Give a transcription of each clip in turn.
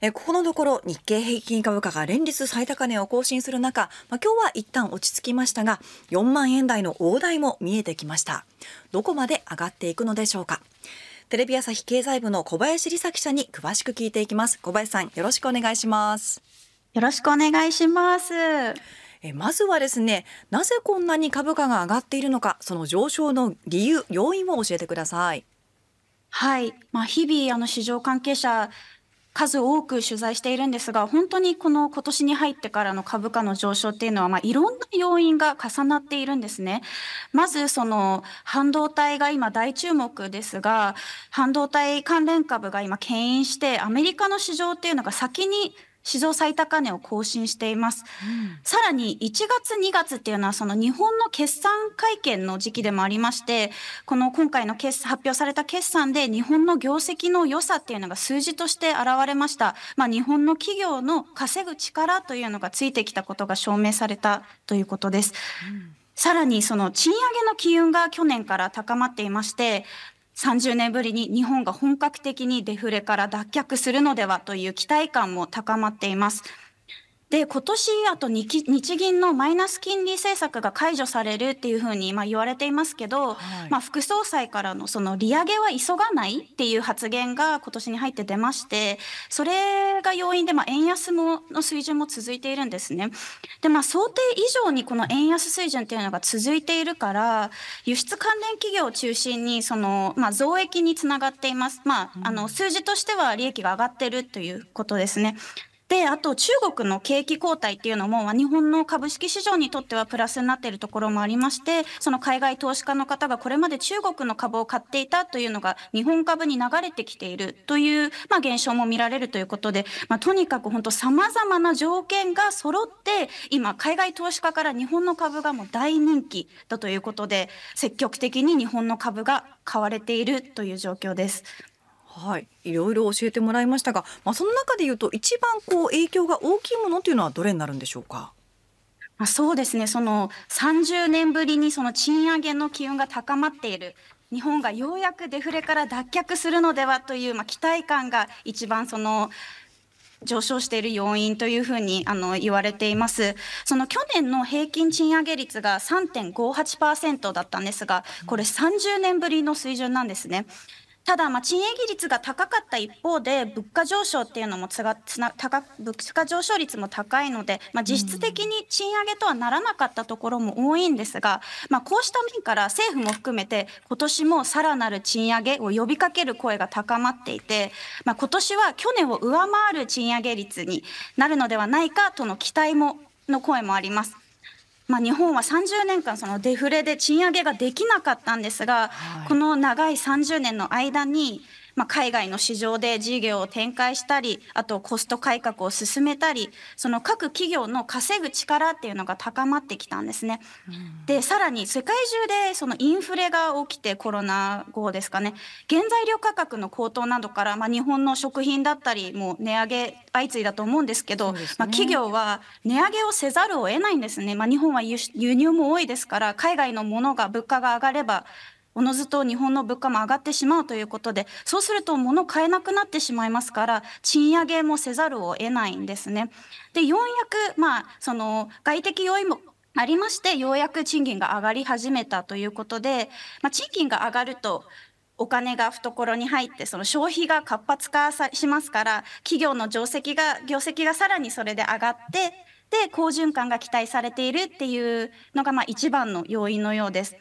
ここのところ日経平均株価が連日最高値を更新する中、まあ、今日は一旦落ち着きましたが4万円台の大台も見えてきましたどこまで上がっていくのでしょうかテレビ朝日経済部の小林理沙記者に詳しく聞いていきます小林さんよろしくお願いしますよろしくお願いしますえまずはですねなぜこんなに株価が上がっているのかその上昇の理由要因を教えてくださいはい、まあ、日々あの市場関係者数多く取材しているんですが本当にこの今年に入ってからの株価の上昇っていうのは、まあ、いろんな要因が重なっているんですね。まずその半導体が今大注目ですが半導体関連株が今牽引してアメリカの市場っていうのが先に史上最高値を更新しています、うん、さらに1月2月っていうのはその日本の決算会見の時期でもありましてこの今回の決発表された決算で日本の業績の良さっていうのが数字として現れました、まあ、日本の企業の稼ぐ力というのがついてきたことが証明されたということです、うんさらにその賃上げの機運が去年から高まっていまして、30年ぶりに日本が本格的にデフレから脱却するのではという期待感も高まっています。で今年あと日銀のマイナス金利政策が解除されるっていうふうにあ言われていますけど、はい、まあ、副総裁からのその利上げは急がないっていう発言が今年に入って出ましてそれが要因でまあ円安もの水準も続いているんですね。でまあ想定以上にこの円安水準っていうのが続いているから輸出関連企業を中心にその、まあ、増益につながっています。まあ、あの数字としては利益が上がってるということですね。であと中国の景気後退っていうのも日本の株式市場にとってはプラスになっているところもありましてその海外投資家の方がこれまで中国の株を買っていたというのが日本株に流れてきているという、まあ、現象も見られるということで、まあ、とにかく本当さまざまな条件が揃って今海外投資家から日本の株がもう大人気だということで積極的に日本の株が買われているという状況です。はい、いろいろ教えてもらいましたが、まあ、その中でいうと一番こう影響が大きいものというのはどれになるんでしょうか。まあ、そうですねその30年ぶりにその賃上げの機運が高まっている日本がようやくデフレから脱却するのではという、まあ、期待感が一番その上昇している要因というふうにあの言われています。その去年の平均賃上げ率が3.58%だったんですが、これ30年ぶりの水準なんですね。ただ、まあ、賃上げ率が高かった一方で物価上昇っていうのもつがつな高物価上昇率も高いので、まあ、実質的に賃上げとはならなかったところも多いんですが、まあ、こうした面から政府も含めて今年もさらなる賃上げを呼びかける声が高まっていて、まあ、今年は去年を上回る賃上げ率になるのではないかとの期待もの声もあります。まあ、日本は30年間そのデフレで賃上げができなかったんですが、はい、この長い30年の間にまあ、海外の市場で事業を展開したりあとコスト改革を進めたりその各企業の稼ぐ力っていうのが高まってきたんですね。でさらに世界中でそのインフレが起きてコロナ後ですかね原材料価格の高騰などから、まあ、日本の食品だったりもう値上げ相次いだと思うんですけど、ね、まあ、企業は値上げをせざるを得ないんですね。まあ、日本は輸入も多いですから海外のものが物価が上がればおのずと日本の物価も上がってしまうということでそうすると物を買えなくなってしまいますから賃上げもせざるを得ないんですね。でようやく、まあ、その外的要因もありましてようやく賃金が上がり始めたということで、まあ、賃金が上がるとお金が懐に入ってその消費が活発化しますから企業の業績が業績がさらにそれで上がってで好循環が期待されているっていうのがまあ一番の要因のようです。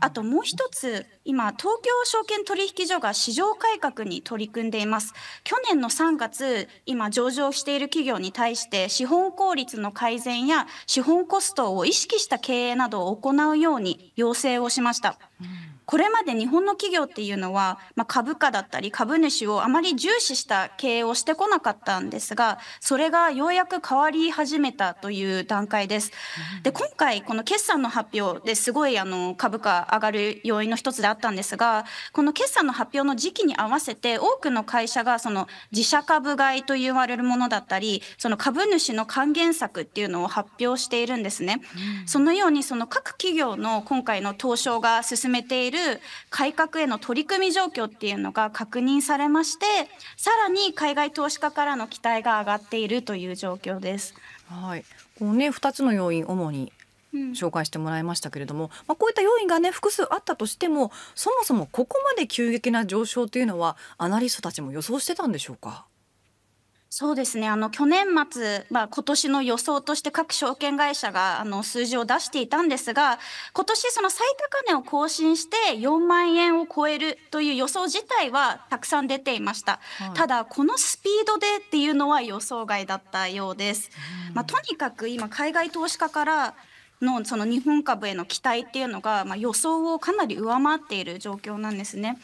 あともう一つ今東京証券取引所が市場改革に取り組んでいます去年の3月今上場している企業に対して資本効率の改善や資本コストを意識した経営などを行うように要請をしました、これまで日本の企業っていうのは、まあ、株価だったり株主をあまり重視した経営をしてこなかったんですがそれがようやく変わり始めたという段階です。で今回この決算の発表ですごいあの株価上がる要因の一つであったんですがこの決算の発表の時期に合わせて多くの会社がその自社株買いと言われるものだったりその株主の還元策っていうのを発表しているんですね。そのようにその各企業の今回の投資が進めているる改革への取り組み状況っていうのが確認されましてさらに海外投資家からの期待が上がっているという状況です。はい、こうね2つの要因主に紹介してもらいましたけれども、うん、まあ、こういった要因がね複数あったとしてもそもそもここまで急激な上昇というのはアナリストたちも予想してたんでしょうかそうですねあの去年末、まあ、今年の予想として各証券会社があの数字を出していたんですが今年その最高値を更新して4万円を超えるという予想自体はたくさん出ていました、はい、ただこのスピードでっていうのは予想外だったようです、まあ、とにかく今海外投資家からのその日本株への期待っていうのが、まあ、予想をかなり上回っている状況なんですね。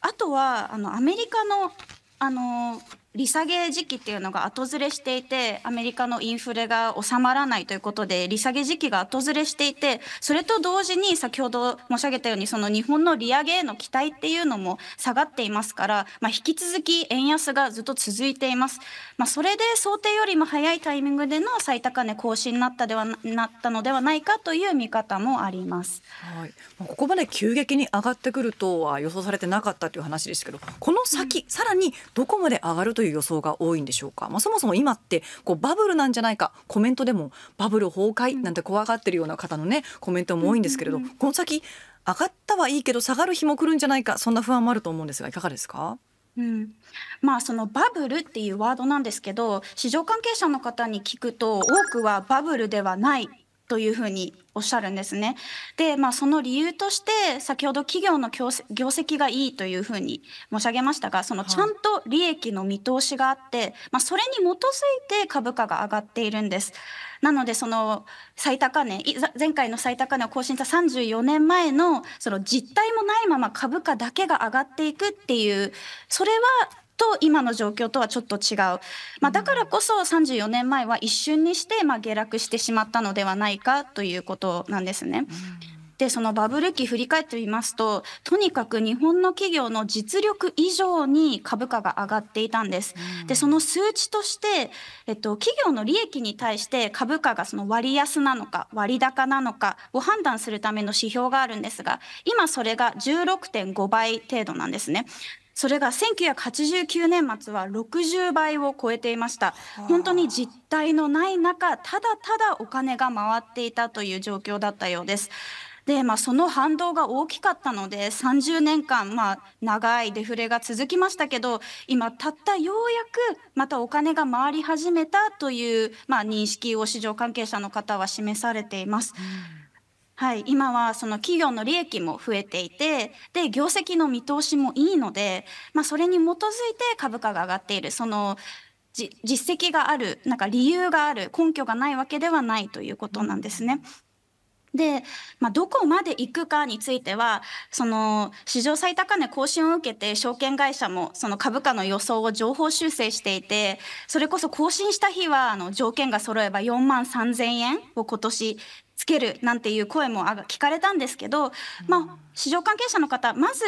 あとはあのアメリカのあのー利下げ時期っていうのが後ずれしていてアメリカのインフレが収まらないということで利下げ時期が後ずれしていてそれと同時に先ほど申し上げたようにその日本の利上げへの期待っていうのも下がっていますから、まあ、引き続き円安がずっと続いています、まあ、それで想定よりも早いタイミングでの最高値更新になったではなったのではないかという見方もあります、はい、ここまで急激に上がってくるとは予想されてなかったという話ですけどこの先、うん、さらにどこまで上がるといういう予想が多いんでしょうか、まあ、そもそも今ってこうバブルなんじゃないかコメントでもバブル崩壊なんて怖がってるような方のねコメントも多いんですけれど、この先上がったはいいけど下がる日も来るんじゃないかそんな不安もあると思うんですがいかがですかうん、まあそのバブルっていうワードなんですけど市場関係者の方に聞くと多くはバブルではないというふうにおっしゃるんですね。で、まあ、その理由として先ほど企業の業績がいいというふうに申し上げましたがそのちゃんと利益の見通しがあって、まあ、それに基づいて株価が上がっているんです。なのでその最高値前回の最高値を更新した34年前のその実態もないまま株価だけが上がっていくっていうそれはと今の状況とはちょっと違う、まあ、だからこそ34年前は一瞬にしてまあ下落してしまったのではないかということなんですね。でそのバブル期振り返ってみますととにかく日本の企業の実力以上に株価が上がっていたんです。でその数値として、えっと、企業の利益に対して株価がその割安なのか割高なのかを判断するための指標があるんですが今それが16.5倍程度なんですね。それが1989年末は60倍を超えていました本当に実態のない中ただただお金が回っていたという状況だったようですで、まあ、その反動が大きかったので30年間、まあ、長いデフレが続きましたけど今たったようやくまたお金が回り始めたという、まあ、認識を市場関係者の方は示されています。うんはい、今はその企業の利益も増えていてで業績の見通しもいいので、まあ、それに基づいて株価が上がっているその実績があるなんか理由がある根拠がないわけではないということなんですね。で、まあ、どこまで行くかについてはその史上最高値更新を受けて証券会社もその株価の予想を情報修正していてそれこそ更新した日はあの条件が揃えば4万3,000円を今年つけるなんていう声も聞かれたんですけど、まあ、市場関係者の方まず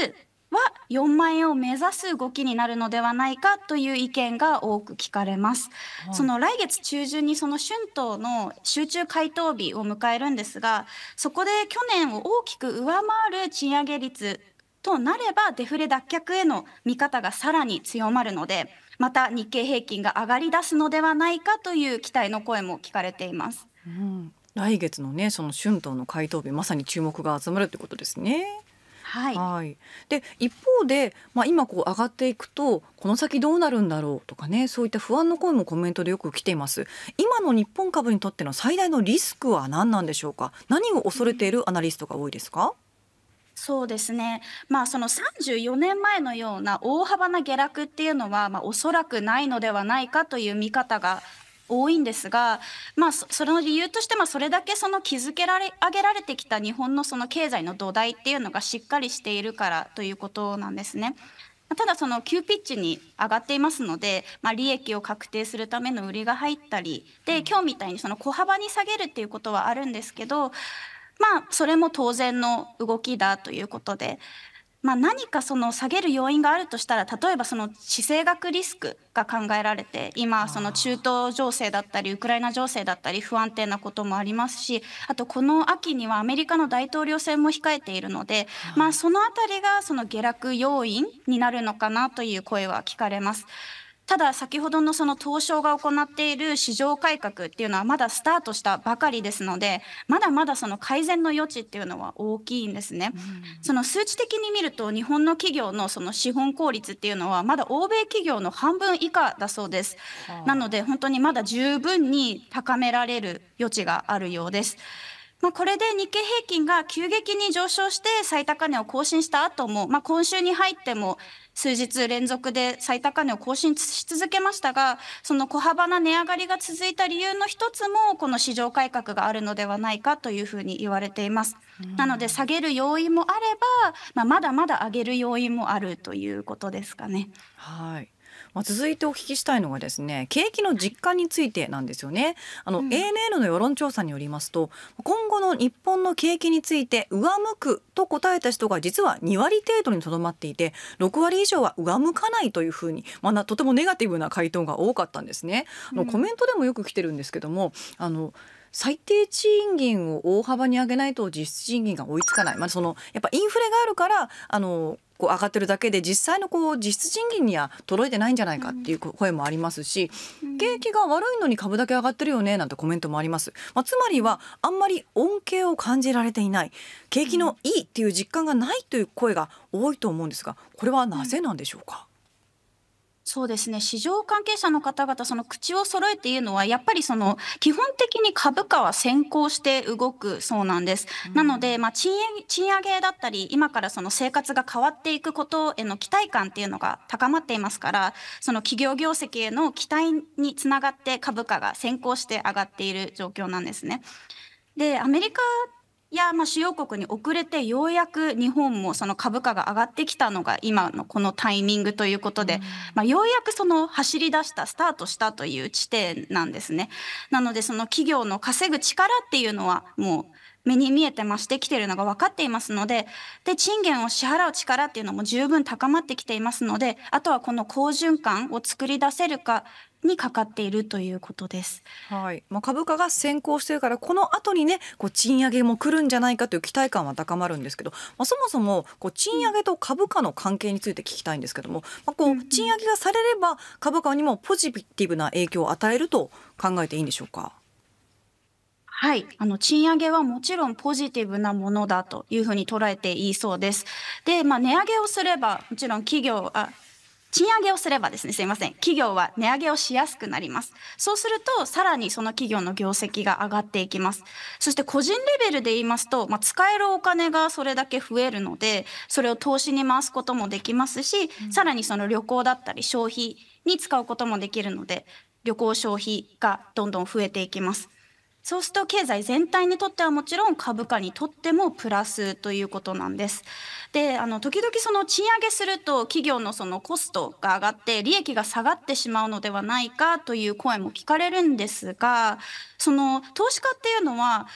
は4万円を目指す動きになるのではないかという意見が多く聞かれます。その来月中旬にその春闘の集中回答日を迎えるんですが、そこで去年を大きく上回る賃上げ率となればデフレ脱却への見方がさらに強まるので、また日経平均が上がり出すのではないかという期待の声も聞かれています。うん来月のねその春闘の回答日まさに注目が集まるってことですね。はい、はい、で一方で、まあ、今こう上がっていくとこの先どうなるんだろうとかねそういった不安の声もコメントでよく来ています今の日本株にとっての最大のリスクは何なんでしょうか何を恐れているアナリストが多いですか、そうですね、まあ、その34年前のような大幅な下落っていうのは、まあ、おそらくないのではないかという見方が多いんですが、まあ、その理由としてまあそれだけその築けられ上げられてきた日本のその経済の土台っていうのがしっかりしているからということなんですね。ただその急ピッチに上がっていますので、まあ、利益を確定するための売りが入ったりで今日みたいにその小幅に下げるっていうことはあるんですけどまあそれも当然の動きだということでまあ、何かその下げる要因があるとしたら例えばその地政学リスクが考えられて今その中東情勢だったりウクライナ情勢だったり不安定なこともありますしあとこの秋にはアメリカの大統領選も控えているので、まあ、その辺りがその下落要因になるのかなという声は聞かれます。ただ先ほどのその東証が行っている市場改革っていうのはまだスタートしたばかりですのでまだまだその改善の余地っていうのは大きいんですね。その数値的に見ると日本の企業のその資本効率っていうのはまだ欧米企業の半分以下だそうです。なので本当にまだ十分に高められる余地があるようです。まあ、これで日経平均が急激に上昇して最高値を更新した後も、まあ、今週に入っても数日連続で最高値を更新し続けましたがその小幅な値上がりが続いた理由の一つもこの市場改革があるのではないかというふうに言われています。なので下げる要因もあれば、まあ、まだまだ上げる要因もあるということですかね。はいまあ、続いてお聞きしたいのがですね景気の実感についてなんですよねあの、うん、ANN の世論調査によりますと今後の日本の景気について上向くと答えた人が実は2割程度にとどまっていて6割以上は上向かないというふうに、まあ、とてもネガティブな回答が多かったんですね。あのコメントでもよく来てるんですけどもあの最低賃金を大幅に上げないと実質賃金が追いつかない、まあ、そのやっぱインフレがあるからあのこう上がってるだけで実際のこう実質賃金には届いてないんじゃないかっていう声もありますし、景気が悪いのに株だけ上がってるよねなんてコメントもあります、まあ、つまりはあんまり恩恵を感じられていない景気のいいっていう実感がないという声が多いと思うんですがこれはなぜなんでしょうか、そうですね市場関係者の方々その口を揃えて言うのはやっぱりその基本的に株価は先行して動くそうなんです、うん、なので、まあ、賃賃上げだったり今からその生活が変わっていくことへの期待感っていうのが高まっていますからその企業業績への期待につながって株価が先行して上がっている状況なんですね。でアメリカやまあ主要国に遅れてようやく日本もその株価が上がってきたのが今のこのタイミングということで、うん、まあ、ようやくその走り出したスタートしたという地点なんですね。なのでその企業の稼ぐ力っていうのはもう目に見えて増してきてるのが分かっていますのでで賃金を支払う力っていうのも十分高まってきていますのであとはこの好循環を作り出せるかにかかっているということです。はい。まあ株価が先行してるからこの後にね、こう賃上げも来るんじゃないかという期待感は高まるんですけど、まあそもそもこう賃上げと株価の関係について聞きたいんですけども、まあこう賃上げがされれば株価にもポジティブな影響を与えると考えていいんでしょうか。はい。あの、賃上げはもちろんポジティブなものだというふうに捉えていいそうです。で、まあ、値上げをすれば、もちろん企業、あ、賃上げをすればですね、すいません。企業は値上げをしやすくなります。そうすると、さらにその企業の業績が上がっていきます。そして個人レベルで言いますと、まあ、使えるお金がそれだけ増えるので、それを投資に回すこともできますし、うん、さらにその旅行だったり消費に使うこともできるので、旅行消費がどんどん増えていきます。そうすると経済全体にとってはもちろん株価にとってもプラスということなんです。であの時々その賃上げすると企業のそのコストが上がって利益が下がってしまうのではないかという声も聞かれるんですがその投資家っていうのは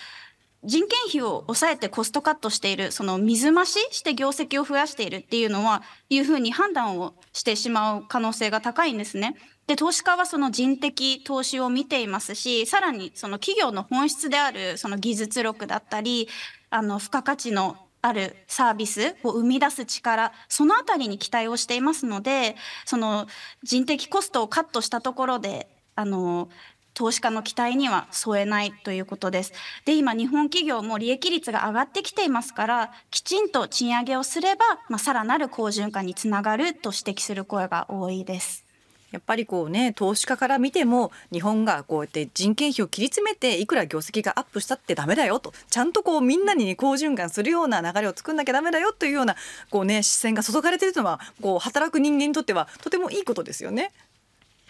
人件費を抑えてコストカットしているその水増しして業績を増やしているっていうのはいうふうに判断をしてしまう可能性が高いんですね。で投資家はその人的投資を見ていますしさらにその企業の本質であるその技術力だったりあの付加価値のあるサービスを生み出す力そのあたりに期待をしていますのでその人的コストをカットしたところであの投資家の期待には添えないということです。で今日本企業も利益率が上がってきていますからきちんと賃上げをすれば、まあ、さらなる好循環につながると指摘する声が多いです。やっぱりこうね投資家から見ても日本がこうやって人件費を切り詰めていくら業績がアップしたってダメだよとちゃんとこうみんなに好循環するような流れを作んなきゃダメだよというようなこうね視線が注がれてるのはこう働く人間にとってはとてもいいことですよね。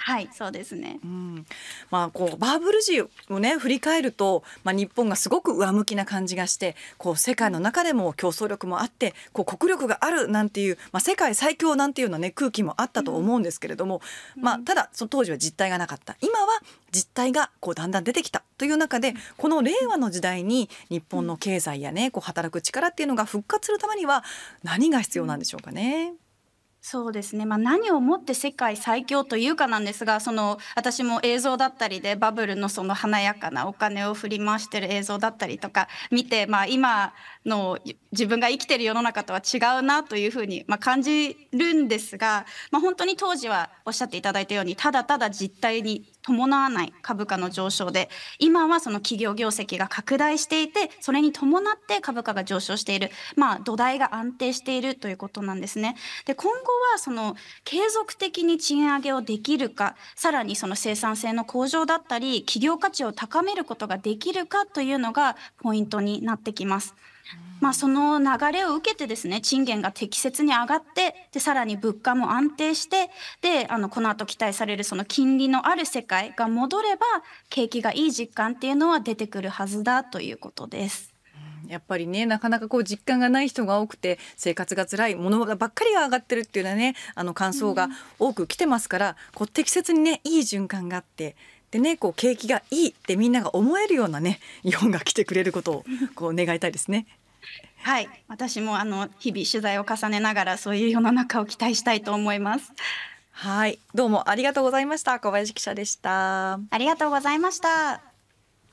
はいそうですね、うん、まあ、こうバブル時をね振り返ると、まあ、日本がすごく上向きな感じがしてこう世界の中でも競争力もあってこう国力があるなんていう、まあ、世界最強なんていうような、ね、空気もあったと思うんですけれども、うん、まあ、ただその当時は実態がなかった今は実態がこうだんだん出てきたという中でこの令和の時代に日本の経済やねこう働く力っていうのが復活するためには何が必要なんでしょうかね。そうですね、まあ、何をもって世界最強というかなんですがその私も映像だったりでバブルのその華やかなお金を振り回してる映像だったりとか見て、まあ、今の自分が生きてる世の中とは違うなというふうに、まあ、感じるんですが、まあ、本当に当時はおっしゃっていただいたようにただただ実態に伴わない株価の上昇で今はその企業業績が拡大していてそれに伴って株価が上昇している、まあ、土台が安定しているということなんですね。で今後はその継続的に賃上げをできるかさらにその生産性の向上だったり企業価値を高めることができるかというのがポイントになってきます。まあ、その流れを受けてですね賃金が適切に上がってでさらに物価も安定してであのこの後期待されるその金利のある世界が戻れば景気がいい実感っていうのは出てくるはずだということです。やっぱりねなかなかこう実感がない人が多くて生活が辛いものばっかりが上がってるっていうようなねあの感想が多く来てますから、うん、こう適切にねいい循環があってでねこう景気がいいってみんなが思えるようなね日本が来てくれることをこう願いたいですね。はい、私もあの日々取材を重ねながらそういう世の中を期待したいと思います。はい、どうもありがとうございました。小林記者でした。ありがとうございました。